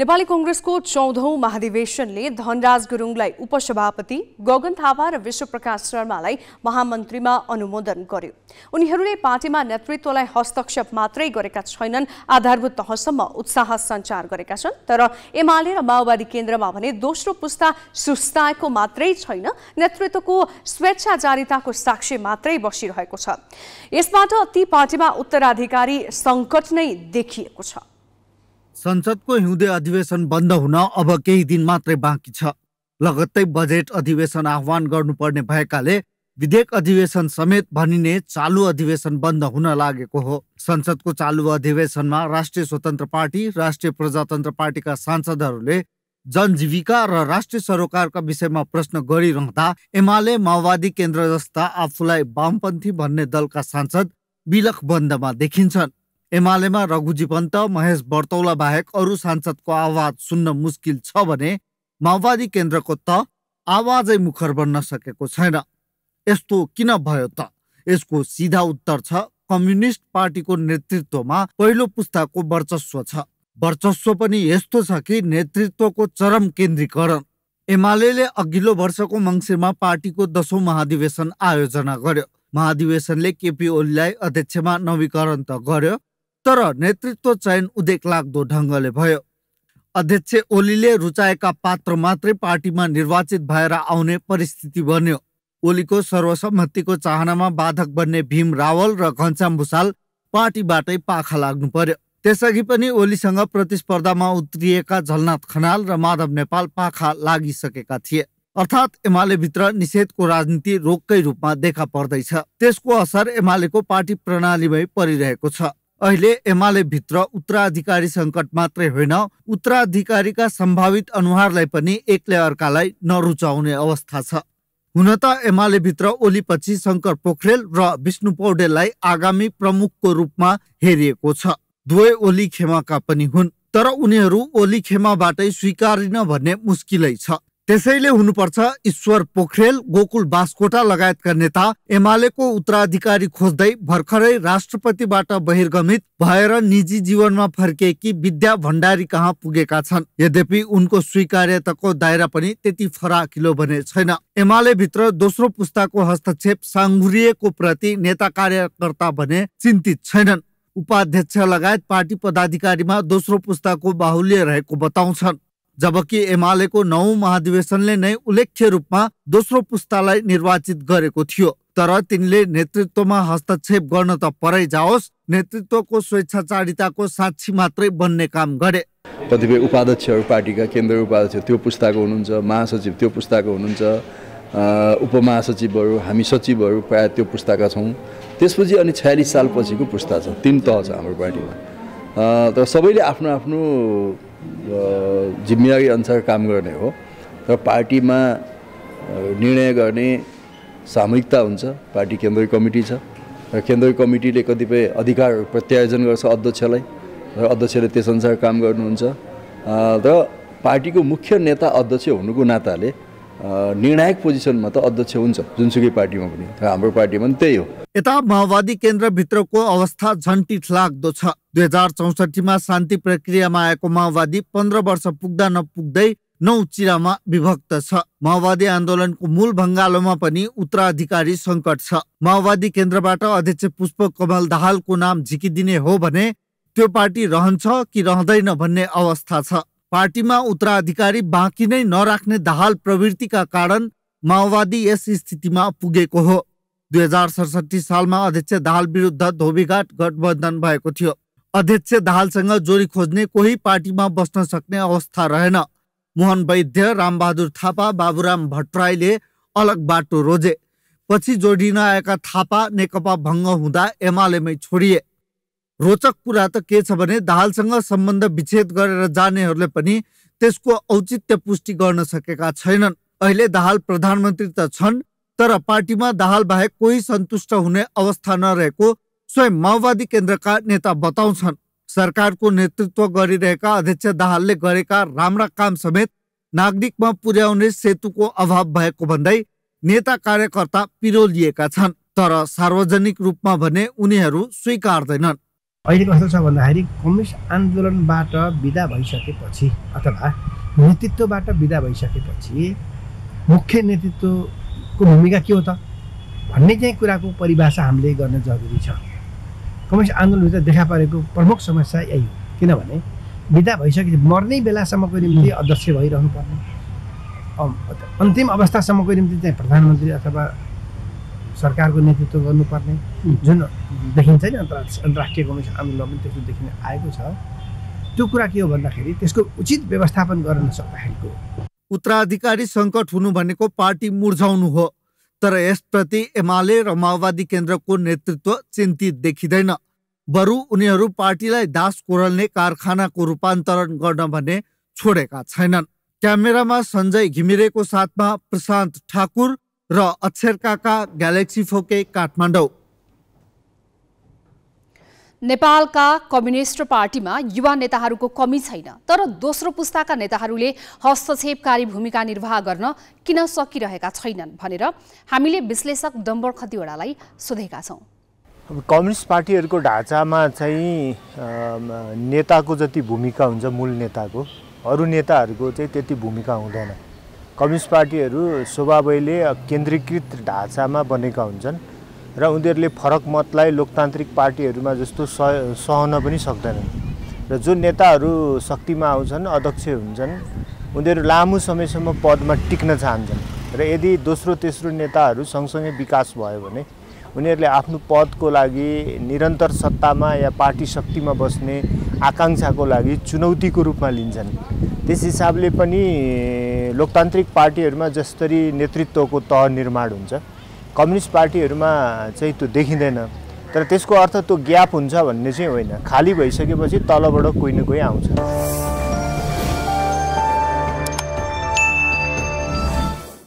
नेपाली कङ्ग्रेसको चौधौं महाधिवेशनले धनराज गुरुङलाई उपसभापति गगन थापा र विश्वप्रकाश शर्मालाई महामन्त्रीमा अनुमोदन गर्यो उनीहरूले पार्टीमा नेतृत्वलाई हस्तक्षेप मात्रै गरेका छैनन् आधारभूत तहसम्म उत्साह सञ्चार गरेका छन् तर एमाले र माओवादी केन्द्रमा भने दोस्रो पुस्ता सुस्ताएको मात्रै छैन नेतृत्वको स्वेच्छाचारिताको साक्षी मात्रै बसिरहेको छ यसबाट ती पार्टीमा उत्तराधिकारी सङ्कट नै देखिएको छ संसदको हिउँदे अधिवेशन बन्द हुन अब केही दिन मात्रै बाँकी छ लगत्तै बजेट अधिवेशन आह्वान गर्नुपर्ने भएकाले विधेयक अधिवेशन समेत भनिने चालु अधिवेशन बन्द हुन लागेको हो संसदको चालु अधिवेशनमा राष्ट्रिय स्वतन्त्र पार्टी राष्ट्रिय प्रजातन्त्र पार्टीका सांसदहरूले जनजीविका र राष्ट्रिय सरोकारका विषयमा प्रश्न गरिरहँदा एमाले माओवादी केन्द्र जस्ता आफूलाई वामपन्थी भन्ने दलका सांसद विलख बन्दमा देखिन्छन् एमालेमा रघुजी पन्त महेश बर्तौला बाहेक अरू सांसदको आवाज सुन्न मुस्किल छ भने माओवादी केन्द्रको त आवाजै मुखर बन्न सकेको छैन यस्तो किन भयो त यसको सिधा उत्तर छ कम्युनिस्ट पार्टीको नेतृत्वमा पहिलो पुस्ताको वर्चस्व छ वर्चस्व पनि यस्तो छ कि नेतृत्वको चरम केन्द्रीकरण एमाले अघिल्लो वर्षको मङ्सिरमा पार्टीको दसौँ महाधिवेशन आयोजना गर्यो महाधिवेशनले केपी ओलीलाई अध्यक्षमा नवीकरण त गर्यो तर नेतृत्व चयन उदेक लाग्दो ढङ्गले भयो अध्यक्ष ओलीले रुचाएका पात्र मात्रै पार्टीमा निर्वाचित भएर आउने परिस्थिति बन्यो ओलीको सर्वसम्मतिको चाहनामा बाधक बन्ने भीम रावल र घनश्याम भूषाल पार्टीबाटै पाखा लाग्नु पर्यो त्यसअघि पनि ओलीसँग प्रतिस्पर्धामा उत्रिएका झलनाथ खनाल र माधव नेपाल पाखा लागिसकेका थिए अर्थात् भित्र निषेधको राजनीति रोगकै रूपमा देखा पर्दैछ त्यसको असर एमालेको पार्टी प्रणालीमै परिरहेको छ अहिले एमाले भित्र उत्तराधिकारी सङ्कट मात्रै होइन उत्तराधिकारीका सम्भावित अनुहारलाई पनि एकले अर्कालाई नरुचाउने अवस्था छ हुन त एमाले भित्र ओलीपछि शङ्कर पोखरेल र विष्णु पौडेललाई आगामी प्रमुखको रूपमा हेरिएको छ दुवै ओली खेमाका पनि हुन् तर उनीहरू ओली खेमाबाटै स्वीकारिन भन्ने मुस्किलै छ त्यसैले हुनुपर्छ ईश्वर पोखरेल गोकुल बास्कोटा लगायतका नेता एमालेको उत्तराधिकारी खोज्दै भर्खरै राष्ट्रपतिबाट बहिर्गमित भएर निजी जीवनमा फर्किएकी विद्या भण्डारी कहाँ पुगेका छन् यद्यपि उनको स्वीकार्यताको दायरा पनि त्यति फराकिलो भने छैन एमाले भित्र दोस्रो पुस्ताको हस्तक्षेप साङ्गुरिएको प्रति नेता कार्यकर्ता भने चिन्तित छैनन् उपाध्यक्ष लगायत पार्टी पदाधिकारीमा दोस्रो पुस्ताको बाहुल्य रहेको बताउँछन् जबकि एमालेको नौ महाधिवेशनले नै उल्लेख्य रूपमा दोस्रो पुस्तालाई निर्वाचित गरेको थियो तर तिनले नेतृत्वमा हस्तक्षेप गर्न त परै जाओस् नेतृत्वको स्वेच्छाचारिताको साक्षी मात्रै बन्ने काम गरे कतिपय उपाध्यक्षहरू पार्टीका केन्द्रीय उपाध्यक्ष त्यो पुस्ताको हुनुहुन्छ महासचिव त्यो पुस्ताको हुनुहुन्छ उपमहासचिवहरू हामी सचिवहरू प्रायः त्यो पुस्ताका छौँ त्यसपछि अनि छयालिस सालपछिको पुस्ता छ तिन तह छ हाम्रो पार्टीमा तर सबैले आफ्नो आफ्नो जिम्मेवारी अनुसार काम गर्ने हो र पार्टीमा निर्णय गर्ने सामूहिकता हुन्छ पार्टी केन्द्रीय कमिटी छ र केन्द्रीय कमिटीले कतिपय अधिकार प्रत्यायोजन गर्छ अध्यक्षलाई र अध्यक्षले त्यसअनुसार काम गर्नुहुन्छ र पार्टीको मुख्य नेता अध्यक्ष हुनुको नाताले निर्णायक पोजिसनमा त अध्यक्ष हुन्छ जुनसुकै पार्टीमा पनि हाम्रो पार्टीमा पनि त्यही हो यता माओवादी केन्द्रभित्रको अवस्था झन् लाग्दो छ दुई हजार चौसठीमा शान्ति प्रक्रियामा आएको माओवादी पन्ध्र वर्ष पुग्दा नपुग्दै नौ चिरामा विभक्त छ माओवादी आन्दोलनको मूल भङ्गालोमा पनि उत्तराधिकारी सङ्कट छ माओवादी केन्द्रबाट अध्यक्ष पुष्प कमल दाहालको नाम झिकिदिने हो भने त्यो पार्टी रहन्छ कि रहँदैन भन्ने अवस्था छ पार्टीमा उत्तराधिकारी बाँकी नै नराख्ने दहाल प्रवृत्तिका कारण माओवादी यस स्थितिमा पुगेको हो दुई हजार सडसठी सालमा अध्यक्ष दाहाल विरुद्ध धोबीघाट गठबन्धन भएको थियो अध्यक्ष दाहालसँग जोडी खोज्ने कोही पार्टीमा बस्न सक्ने अवस्था रहेन मोहन वैद्य रामबहादुर थापा बाबुराम भट्टराईले अलग बाटो रोजे पछि जोडिन आएका थापा नेकपा भङ्ग हुँदा एमालेमै छोडिए रोचक कुरा त के छ भने दाहालसँग सम्बन्ध विच्छेद गरेर जानेहरूले पनि त्यसको औचित्य पुष्टि गर्न सकेका छैनन् अहिले दाहाल प्रधानमन्त्री त छन् तर पार्टीमा दाहाल बाहेक कोही सन्तुष्ट हुने अवस्था नरहेको स्वयं माओवादी केन्द्रका नेता बताउँछन् सरकारको नेतृत्व गरिरहेका अध्यक्ष दाहालले गरेका राम्रा काम समेत नागरिकमा पुर्याउने सेतुको अभाव भएको भन्दै नेता कार्यकर्ता पिरोलिएका छन् तर सार्वजनिक रूपमा भने उनीहरू स्वीकार्दैनन् अहिले कस्तो छ भन्दाखेरि कम्युनिस्ट आन्दोलनबाट विदा भइसकेपछि अथवा नेतृत्वबाट विदा भइसकेपछि मुख्य नेतृत्वको भूमिका के हो त भन्ने चाहिँ कुराको परिभाषा हामीले गर्न जरुरी छ कम्युनिस्ट आन्दोलनभित्र देखा परेको प्रमुख समस्या यही हो किनभने विदा भइसकेपछि मर्ने बेलासम्मको निम्ति अध्यक्ष भइरहनु पर्ने अन्तिम अवस्थासम्मको निम्ति चाहिँ प्रधानमन्त्री अथवा सरकारको नेतृत्व गर्नुपर्ने जुन देखिन्छ नि अन्त अन्तर्राष्ट्रिय कमिसन आन्दोलनमा पनि त्यस्तो देखिन आएको छ त्यो कुरा के हो भन्दाखेरि त्यसको उचित व्यवस्थापन गर्न नसक्दाखेरिको उत्तराधिकारी सङ्कट हुनु भनेको पार्टी मुर्झाउनु हो तर यसप्रति एमाले र माओवादी केन्द्रको नेतृत्व चिन्तित देखिँदैन बरु उनीहरू पार्टीलाई दास कोरल्ने कारखानाको रूपान्तरण गर्न भने छोडेका छैनन् क्यामेरामा सञ्जय घिमिरेको साथमा प्रशान्त ठाकुर र अक्षर काका ग्यालेक्सी फोके काठमाडौँ नेपालका कम्युनिस्ट पार्टीमा युवा नेताहरूको कमी छैन तर दोस्रो पुस्ताका नेताहरूले हस्तक्षेपकारी भूमिका निर्वाह गर्न किन सकिरहेका छैनन् भनेर हामीले विश्लेषक डम्बर खतिवडालाई सोधेका छौँ अब कम्युनिस्ट पार्टीहरूको ढाँचामा चाहिँ नेताको जति भूमिका हुन्छ मूल नेताको अरू नेताहरूको चाहिँ त्यति भूमिका हुँदैन कम्युनिस्ट पार्टीहरू स्वभावैले केन्द्रीकृत ढाँचामा बनेका हुन्छन् र उनीहरूले फरक मतलाई लोकतान्त्रिक पार्टीहरूमा जस्तो सहन पनि सक्दैनन् र जो नेताहरू शक्तिमा आउँछन् अध्यक्ष हुन्छन् उनीहरू लामो समयसम्म पदमा टिक्न चाहन्छन् र यदि दोस्रो तेस्रो नेताहरू सँगसँगै विकास भयो भने उनीहरूले आफ्नो पदको लागि निरन्तर सत्तामा या पार्टी शक्तिमा बस्ने आकाङ्क्षाको लागि चुनौतीको रूपमा लिन्छन् त्यस हिसाबले पनि लोकतान्त्रिक पार्टीहरूमा जसरी नेतृत्वको तह निर्माण हुन्छ कम्युनिस्ट पार्टीहरूमा चाहिँ त्यो देखिँदैन तर त्यसको अर्थ त्यो ग्याप हुन्छ भन्ने चाहिँ होइन खाली भइसकेपछि तलबाट कोही न कोही आउँछ